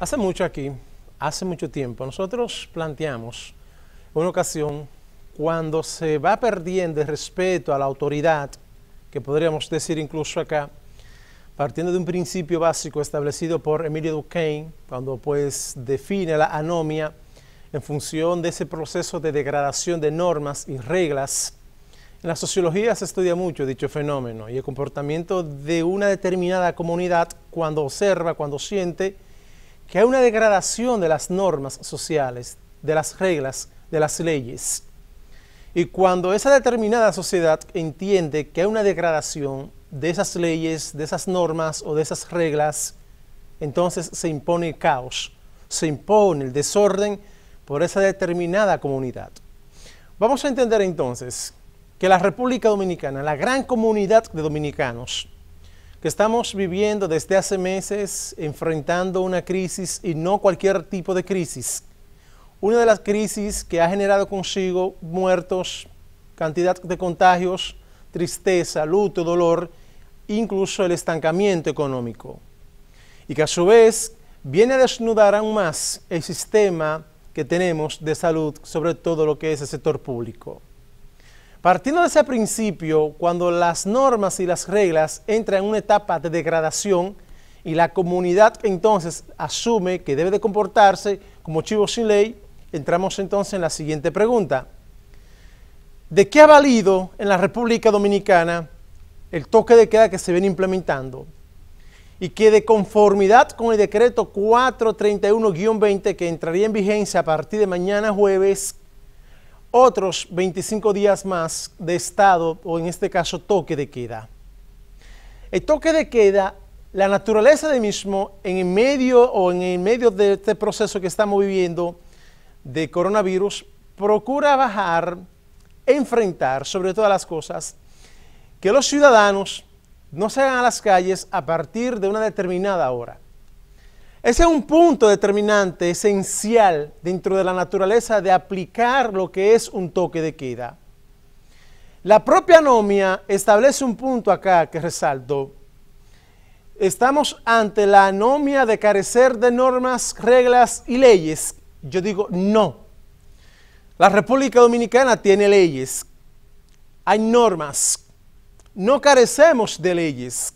Hace mucho aquí, hace mucho tiempo, nosotros planteamos una ocasión cuando se va perdiendo el respeto a la autoridad, que podríamos decir incluso acá, partiendo de un principio básico establecido por Emilio duquesne cuando pues define la anomia en función de ese proceso de degradación de normas y reglas. En la sociología se estudia mucho dicho fenómeno y el comportamiento de una determinada comunidad cuando observa, cuando siente, que hay una degradación de las normas sociales, de las reglas, de las leyes. Y cuando esa determinada sociedad entiende que hay una degradación de esas leyes, de esas normas o de esas reglas, entonces se impone el caos, se impone el desorden por esa determinada comunidad. Vamos a entender entonces que la República Dominicana, la gran comunidad de dominicanos, que estamos viviendo desde hace meses enfrentando una crisis y no cualquier tipo de crisis. Una de las crisis que ha generado consigo muertos, cantidad de contagios, tristeza, luto, dolor, incluso el estancamiento económico. Y que a su vez viene a desnudar aún más el sistema que tenemos de salud, sobre todo lo que es el sector público. Partiendo de ese principio, cuando las normas y las reglas entran en una etapa de degradación y la comunidad entonces asume que debe de comportarse como chivo sin ley, entramos entonces en la siguiente pregunta. ¿De qué ha valido en la República Dominicana el toque de queda que se viene implementando? Y que de conformidad con el decreto 431-20 que entraría en vigencia a partir de mañana jueves otros 25 días más de estado, o en este caso toque de queda. El toque de queda, la naturaleza de mismo, en el medio o en el medio de este proceso que estamos viviendo de coronavirus, procura bajar, enfrentar, sobre todas las cosas, que los ciudadanos no salgan a las calles a partir de una determinada hora. Ese es un punto determinante, esencial, dentro de la naturaleza de aplicar lo que es un toque de queda. La propia anomia establece un punto acá que resalto. Estamos ante la anomia de carecer de normas, reglas y leyes. Yo digo no. La República Dominicana tiene leyes, hay normas. No carecemos de leyes.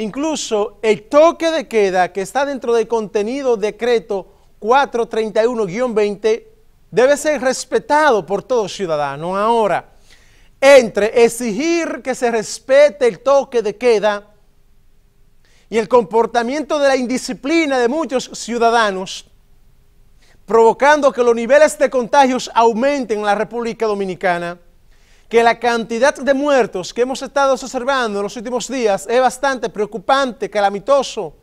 Incluso el toque de queda que está dentro del contenido decreto 431-20 debe ser respetado por todo ciudadano. Ahora, entre exigir que se respete el toque de queda y el comportamiento de la indisciplina de muchos ciudadanos, provocando que los niveles de contagios aumenten en la República Dominicana, que la cantidad de muertos que hemos estado observando en los últimos días es bastante preocupante, calamitoso,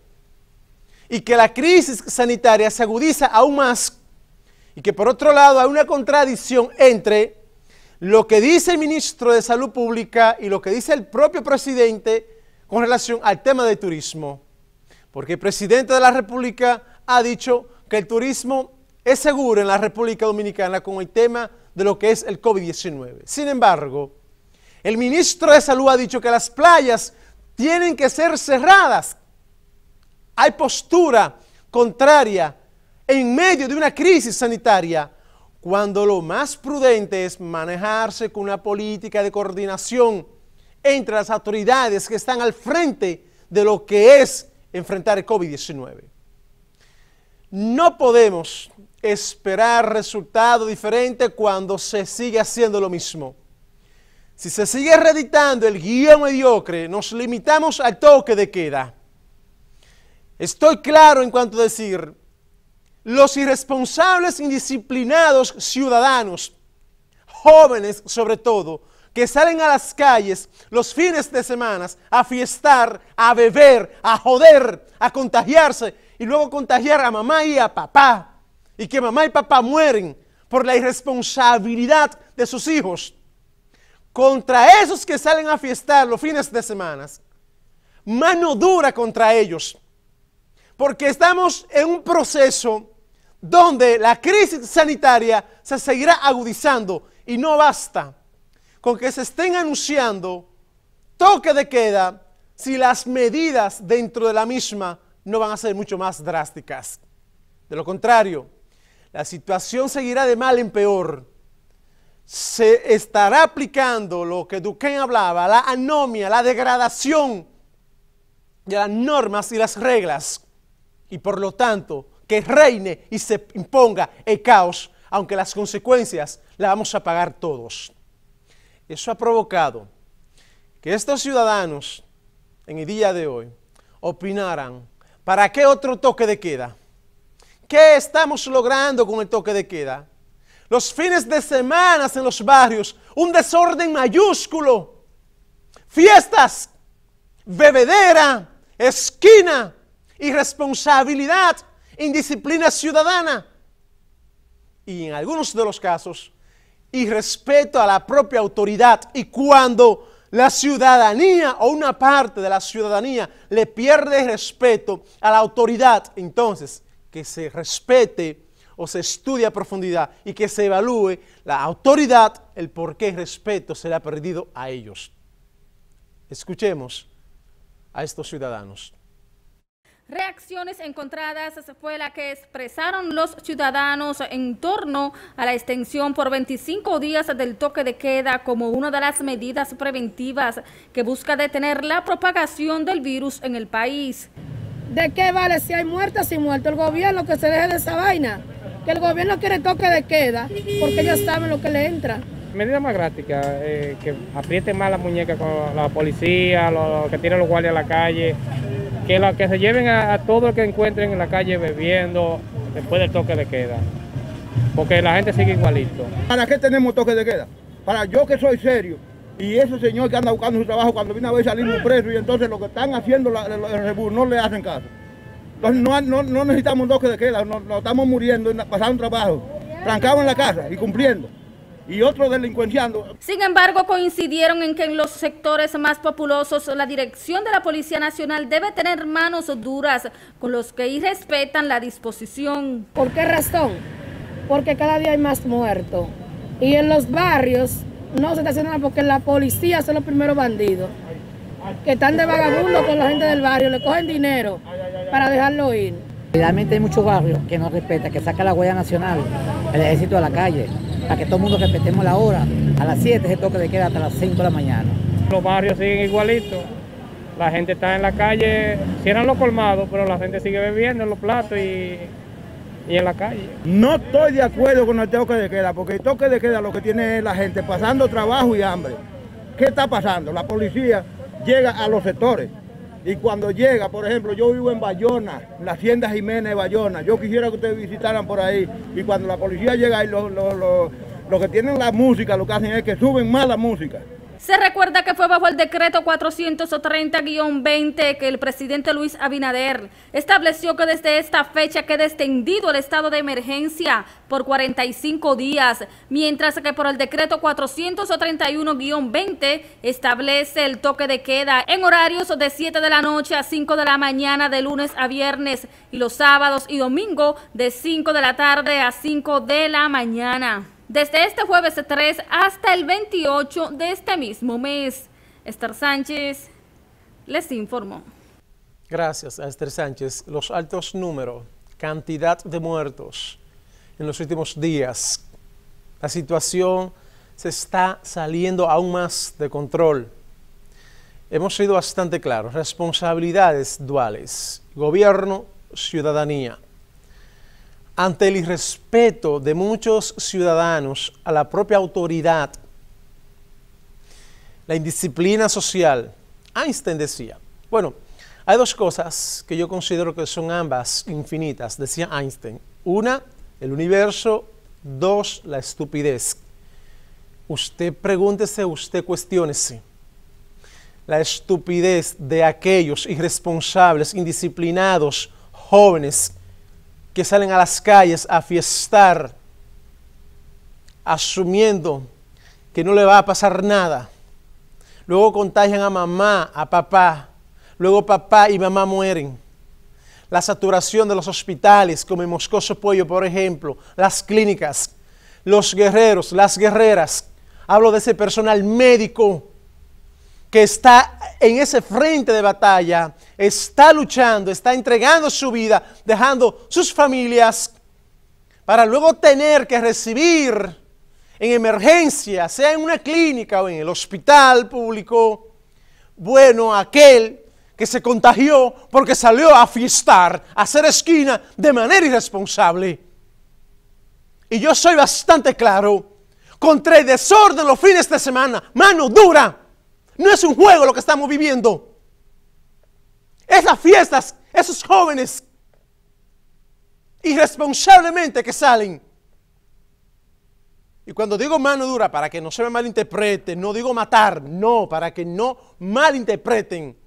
y que la crisis sanitaria se agudiza aún más, y que por otro lado hay una contradicción entre lo que dice el ministro de Salud Pública y lo que dice el propio presidente con relación al tema del turismo. Porque el presidente de la República ha dicho que el turismo es seguro en la República Dominicana con el tema de lo que es el COVID-19. Sin embargo, el ministro de Salud ha dicho que las playas tienen que ser cerradas. Hay postura contraria en medio de una crisis sanitaria cuando lo más prudente es manejarse con una política de coordinación entre las autoridades que están al frente de lo que es enfrentar el COVID-19. No podemos esperar resultado diferente cuando se sigue haciendo lo mismo. Si se sigue reeditando el guión mediocre, nos limitamos al toque de queda. Estoy claro en cuanto a decir, los irresponsables, indisciplinados ciudadanos, jóvenes sobre todo, que salen a las calles los fines de semana a fiestar, a beber, a joder, a contagiarse y luego contagiar a mamá y a papá, y que mamá y papá mueren por la irresponsabilidad de sus hijos, contra esos que salen a fiestar los fines de semana, mano dura contra ellos, porque estamos en un proceso donde la crisis sanitaria se seguirá agudizando y no basta con que se estén anunciando toque de queda si las medidas dentro de la misma no van a ser mucho más drásticas. De lo contrario, la situación seguirá de mal en peor. Se estará aplicando lo que Duquesne hablaba, la anomia, la degradación de las normas y las reglas. Y por lo tanto, que reine y se imponga el caos, aunque las consecuencias las vamos a pagar todos. Eso ha provocado que estos ciudadanos en el día de hoy opinaran, ¿para qué otro toque de queda? ¿Qué estamos logrando con el toque de queda? Los fines de semana en los barrios, un desorden mayúsculo, fiestas, bebedera, esquina, irresponsabilidad, indisciplina ciudadana y en algunos de los casos irrespeto a la propia autoridad y cuando la ciudadanía o una parte de la ciudadanía le pierde respeto a la autoridad, entonces que se respete o se estudie a profundidad y que se evalúe la autoridad, el por qué respeto se le ha perdido a ellos. Escuchemos a estos ciudadanos. Reacciones encontradas fue la que expresaron los ciudadanos en torno a la extensión por 25 días del toque de queda como una de las medidas preventivas que busca detener la propagación del virus en el país. ¿De qué vale si hay muertas y muertos? El gobierno que se deje de esa vaina. Que el gobierno quiere toque de queda, porque ellos saben lo que le entra. Medida más gráfica, eh, que aprieten más la muñeca con la policía, los, que tienen los guardias a la calle, que, que se lleven a, todo el que encuentren en la calle bebiendo después del toque de queda, porque la gente sigue igualito. ¿Para qué tenemos toque de queda? Para yo que soy serio, y ese señor que anda buscando su trabajo, cuando viene a ver un preso y entonces lo que están haciendo la, no le hacen caso. Entonces no, necesitamos dos que de queda, nos, estamos muriendo, pasando trabajo, trancados en la casa y cumpliendo y otros delincuenciando. Sin embargo, coincidieron en que en los sectores más populosos la dirección de la Policía Nacional debe tener manos duras con los que irrespetan la disposición. ¿Por qué razón? Porque cada día hay más muertos. Y en los barrios no se está nada porque la policía son los primeros bandidos que están de vagabundo con la gente del barrio, le cogen dinero para dejarlo ir. Realmente hay muchos barrios que no respetan, que saca la huella Nacional, el ejército a la calle, para que todo el mundo respetemos la hora. A las 7 se toque de queda hasta las 5 de la mañana. Los barrios siguen igualitos, la gente está en la calle, cierran los colmados, pero la gente sigue bebiendo en los platos y en la calle. No estoy de acuerdo con el toque de queda, porque el toque de queda lo que tiene la gente pasando trabajo y hambre. ¿Qué está pasando? La policía llega a los sectores. Y cuando llega, por ejemplo, yo vivo en Bayona, la Hacienda Jiménez de Bayona. Yo quisiera que ustedes visitaran por ahí. Y cuando la policía llega y los lo, que tienen la música, lo que hacen es que suben más la música. Se recuerda que fue bajo el decreto 430-20 que el presidente Luis Abinader estableció que desde esta fecha queda extendido el estado de emergencia por 45 días, mientras que por el decreto 431-20 establece el toque de queda en horarios de 7 de la noche a 5 de la mañana de lunes a viernes y los sábados y domingo de 5 de la tarde a 5 de la mañana desde este jueves 3 hasta el 28 de este mismo mes. Esther Sánchez les informó. Gracias Esther Sánchez. Los altos números, cantidad de muertos en los últimos días. La situación se está saliendo aún más de control. Hemos sido bastante claros. Responsabilidades duales. Gobierno, ciudadanía ante el irrespeto de muchos ciudadanos a la propia autoridad, la indisciplina social, Einstein decía, bueno, hay dos cosas que yo considero que son ambas infinitas, decía Einstein. Una, el universo. Dos, la estupidez. Usted pregúntese, usted cuestiónese. La estupidez de aquellos irresponsables, indisciplinados, jóvenes que salen a las calles a fiestar, asumiendo que no le va a pasar nada. Luego contagian a mamá, a papá. Luego papá y mamá mueren. La saturación de los hospitales, como el Moscoso Pollo, por ejemplo, las clínicas, los guerreros, las guerreras. Hablo de ese personal médico que está en ese frente de batalla, está luchando, está entregando su vida, dejando sus familias, para luego tener que recibir en emergencia, sea en una clínica o en el hospital público, bueno, aquel que se contagió porque salió a fiestar, a hacer esquina de manera irresponsable. Y yo soy bastante claro, contra el desorden los fines de semana, mano dura no es un juego lo que estamos viviendo. Es las fiestas, esos jóvenes irresponsablemente que salen. Y cuando digo mano dura, para que no se me malinterprete, no digo matar, no, para que no malinterpreten,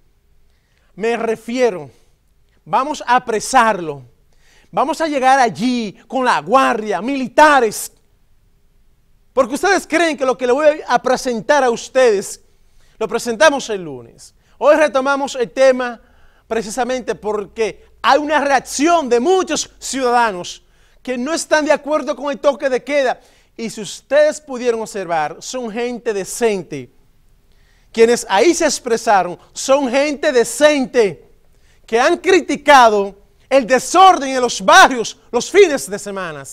me refiero, vamos a apresarlo, vamos a llegar allí con la guardia, militares, porque ustedes creen que lo que le voy a presentar a ustedes lo presentamos el lunes. Hoy retomamos el tema precisamente porque hay una reacción de muchos ciudadanos que no están de acuerdo con el toque de queda. Y si ustedes pudieron observar, son gente decente. Quienes ahí se expresaron son gente decente que han criticado el desorden en los barrios los fines de semana.